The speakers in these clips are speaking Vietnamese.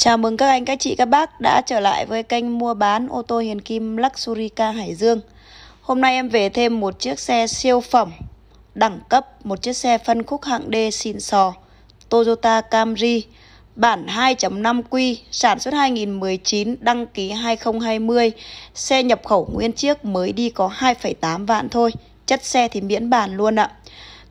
Chào mừng các anh, các chị, các bác đã trở lại với kênh mua bán ô tô Hiền Kim Luxury Car Hải Dương Hôm nay em về thêm một chiếc xe siêu phẩm đẳng cấp Một chiếc xe phân khúc hạng D xịn sò Toyota Camry bản 2.5Q sản xuất 2019 đăng ký 2020 Xe nhập khẩu nguyên chiếc mới đi có 2,8 vạn thôi Chất xe thì miễn bản luôn ạ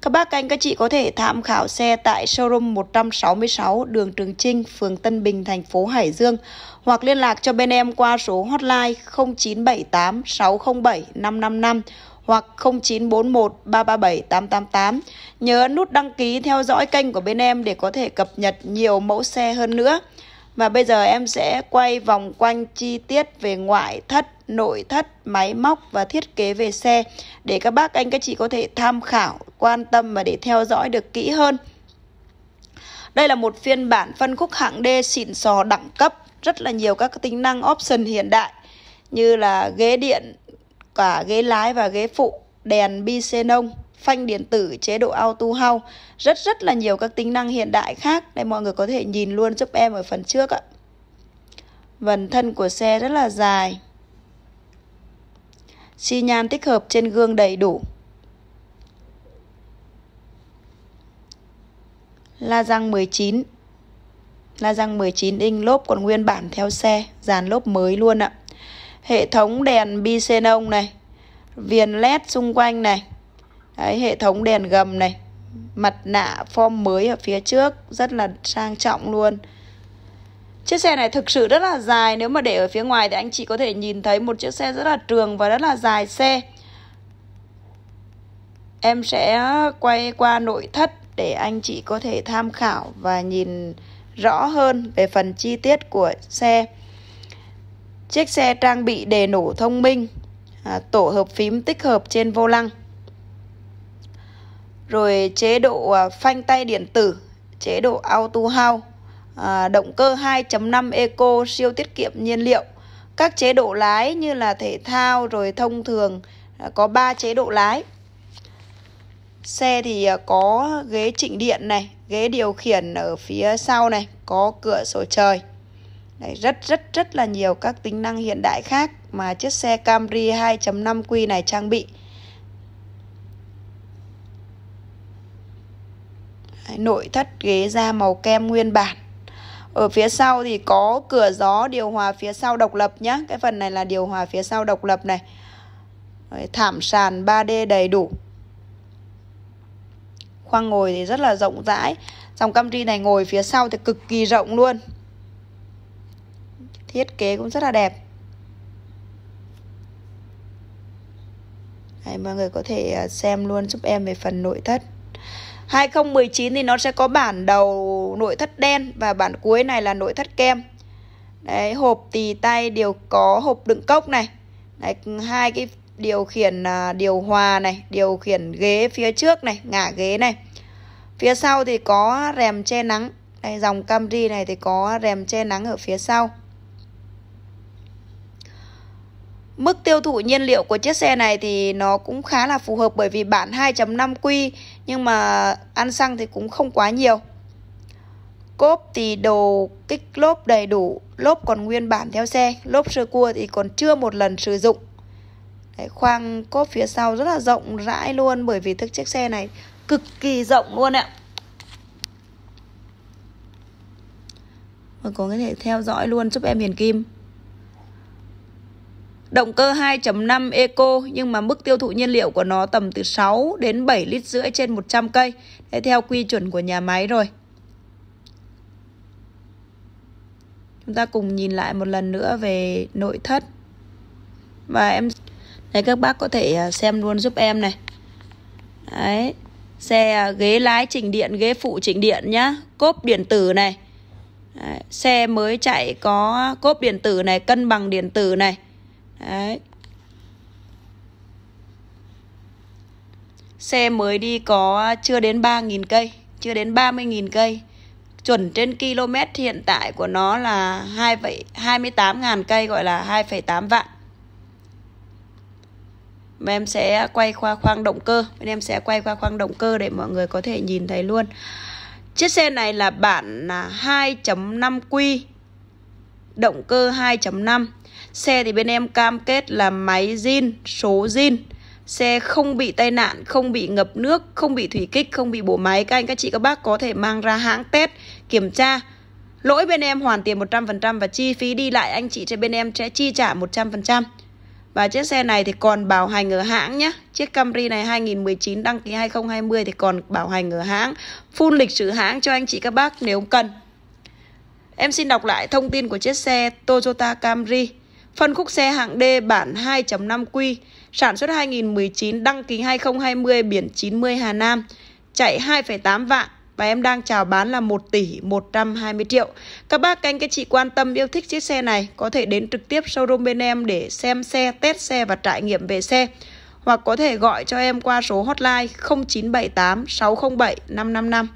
các bác anh các chị có thể tham khảo xe tại showroom 166 đường Trường Trinh, phường Tân Bình, thành phố Hải Dương hoặc liên lạc cho bên em qua số hotline 0978 607 555 hoặc 0941 337 888. Nhớ nút đăng ký theo dõi kênh của bên em để có thể cập nhật nhiều mẫu xe hơn nữa. Và bây giờ em sẽ quay vòng quanh chi tiết về ngoại thất nội thất, máy móc và thiết kế về xe để các bác anh các chị có thể tham khảo, quan tâm và để theo dõi được kỹ hơn. Đây là một phiên bản phân khúc hạng D xịn sò đẳng cấp, rất là nhiều các tính năng option hiện đại như là ghế điện, cả ghế lái và ghế phụ, đèn bi xenon, phanh điện tử, chế độ auto hau rất rất là nhiều các tính năng hiện đại khác. để mọi người có thể nhìn luôn giúp em ở phần trước ạ. Vần thân của xe rất là dài xi nhan tích hợp trên gương đầy đủ. La răng 19 La răng 19 inch lốp còn nguyên bản theo xe Dàn lốp mới luôn ạ Hệ thống đèn bi xenon này Viền led xung quanh này Đấy, Hệ thống đèn gầm này Mặt nạ form mới ở phía trước Rất là sang trọng luôn Chiếc xe này thực sự rất là dài Nếu mà để ở phía ngoài thì anh chị có thể nhìn thấy Một chiếc xe rất là trường và rất là dài xe Em sẽ quay qua nội thất Để anh chị có thể tham khảo Và nhìn rõ hơn về phần chi tiết của xe Chiếc xe trang bị đề nổ thông minh à, Tổ hợp phím tích hợp trên vô lăng Rồi chế độ à, phanh tay điện tử Chế độ auto house À, động cơ 2.5 eco siêu tiết kiệm nhiên liệu. Các chế độ lái như là thể thao rồi thông thường à, có 3 chế độ lái. Xe thì à, có ghế chỉnh điện này, ghế điều khiển ở phía sau này, có cửa sổ trời. Đấy, rất rất rất là nhiều các tính năng hiện đại khác mà chiếc xe Camry 2.5Q này trang bị. nội thất ghế da màu kem nguyên bản ở phía sau thì có cửa gió điều hòa phía sau độc lập nhé, cái phần này là điều hòa phía sau độc lập này thảm sàn 3D đầy đủ khoang ngồi thì rất là rộng rãi dòng Camry này ngồi phía sau thì cực kỳ rộng luôn thiết kế cũng rất là đẹp Đấy, mọi người có thể à, xem luôn giúp em về phần nội thất 2019 thì nó sẽ có bản đầu nội thất đen và bản cuối này là nội thất kem đấy hộp tì tay đều có hộp đựng cốc này đấy, hai cái điều khiển à, điều hòa này điều khiển ghế phía trước này ngả ghế này phía sau thì có rèm che nắng đây dòng Camry này thì có rèm che nắng ở phía sau Mức tiêu thụ nhiên liệu của chiếc xe này thì nó cũng khá là phù hợp bởi vì bản 2.5 quy nhưng mà ăn xăng thì cũng không quá nhiều. Cốp thì đồ kích lốp đầy đủ, lốp còn nguyên bản theo xe, lốp sơ cua thì còn chưa một lần sử dụng. Đấy, khoang cốp phía sau rất là rộng rãi luôn bởi vì thức chiếc xe này cực kỳ rộng luôn ạ. Mọi người có thể theo dõi luôn giúp em Hiền Kim. Động cơ 2.5 Eco nhưng mà mức tiêu thụ nhiên liệu của nó tầm từ 6 đến 7 lít rưỡi trên 100 cây. Đấy, theo quy chuẩn của nhà máy rồi. Chúng ta cùng nhìn lại một lần nữa về nội thất. Và em Đấy các bác có thể à, xem luôn giúp em này. Đấy, xe à, ghế lái chỉnh điện, ghế phụ chỉnh điện nhá, cốp điện tử này. Đấy, xe mới chạy có cốp điện tử này, cân bằng điện tử này đấy xe mới đi có chưa đến 3.000 cây chưa đến 30.000 cây chuẩn trên km hiện tại của nó là 28.000 cây gọi là 2,8 vạn Bên em sẽ quay qua khoang động cơ Bên em sẽ quay qua khoang động cơ để mọi người có thể nhìn thấy luôn Chiếc xe này là bản 2.5Q à, động cơ 2.5 Xe thì bên em cam kết là máy zin, số zin Xe không bị tai nạn, không bị ngập nước, không bị thủy kích, không bị bổ máy Các anh, các chị, các bác có thể mang ra hãng test kiểm tra Lỗi bên em hoàn tiền 100% và chi phí đi lại anh chị trên bên em sẽ chi trả 100% và chiếc xe này thì còn bảo hành ở hãng nhé Chiếc Camry này 2019 đăng ký 2020 thì còn bảo hành ở hãng Full lịch sử hãng cho anh chị các bác nếu cần Em xin đọc lại thông tin của chiếc xe Toyota Camry. Phân khúc xe hạng D bản 2.5Q, sản xuất 2019, đăng ký 2020, biển 90 Hà Nam, chạy 2,8 vạn và em đang chào bán là 1 tỷ 120 triệu. Các bác anh các chị quan tâm yêu thích chiếc xe này có thể đến trực tiếp showroom bên em để xem xe, test xe và trải nghiệm về xe. Hoặc có thể gọi cho em qua số hotline 0978 607 555.